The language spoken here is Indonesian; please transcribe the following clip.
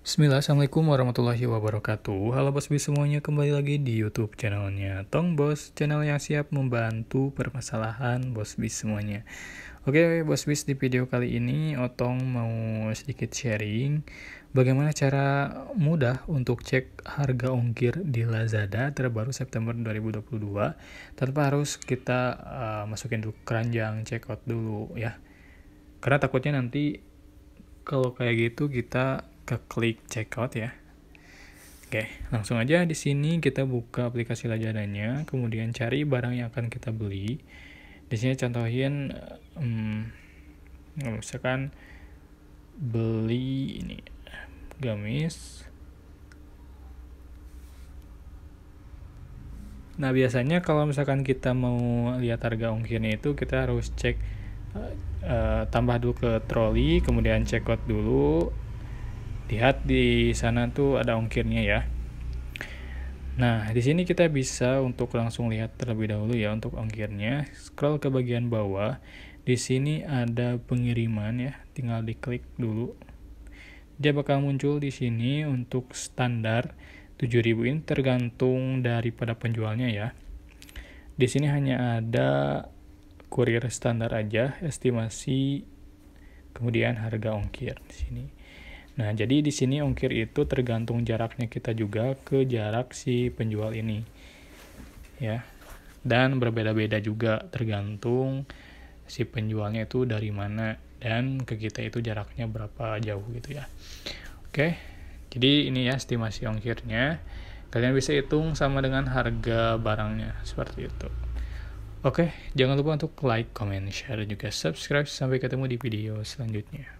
Bismillah, Assalamualaikum warahmatullahi wabarakatuh Halo Bos bis semuanya, kembali lagi di Youtube channelnya Tong Bos, channel yang siap membantu permasalahan Bos bis semuanya Oke Bos Bis, di video kali ini Otong mau sedikit sharing Bagaimana cara mudah untuk cek harga ongkir di Lazada terbaru September 2022 Tanpa harus kita uh, masukin dulu keranjang, check out dulu ya Karena takutnya nanti kalau kayak gitu kita ke klik checkout ya. Oke, langsung aja di sini kita buka aplikasi Lazadanya, kemudian cari barang yang akan kita beli. Di sini contohin, hmm, misalkan beli ini gamis. Nah, biasanya kalau misalkan kita mau lihat harga ongkirnya itu kita harus cek uh, tambah dulu ke troli, kemudian checkout dulu, lihat di sana tuh ada ongkirnya ya. Nah, di sini kita bisa untuk langsung lihat terlebih dahulu ya untuk ongkirnya. Scroll ke bagian bawah. Di sini ada pengiriman ya, tinggal diklik dulu. Dia bakal muncul di sini untuk standar 7000 ini tergantung daripada penjualnya ya. Di sini hanya ada kurir standar aja, estimasi kemudian harga ongkir di sini. Nah, jadi di sini ongkir itu tergantung jaraknya kita juga ke jarak si penjual ini. Ya. Dan berbeda-beda juga tergantung si penjualnya itu dari mana dan ke kita itu jaraknya berapa jauh gitu ya. Oke. Jadi ini ya estimasi ongkirnya. Kalian bisa hitung sama dengan harga barangnya seperti itu. Oke, jangan lupa untuk like, comment, share, dan juga subscribe. Sampai ketemu di video selanjutnya.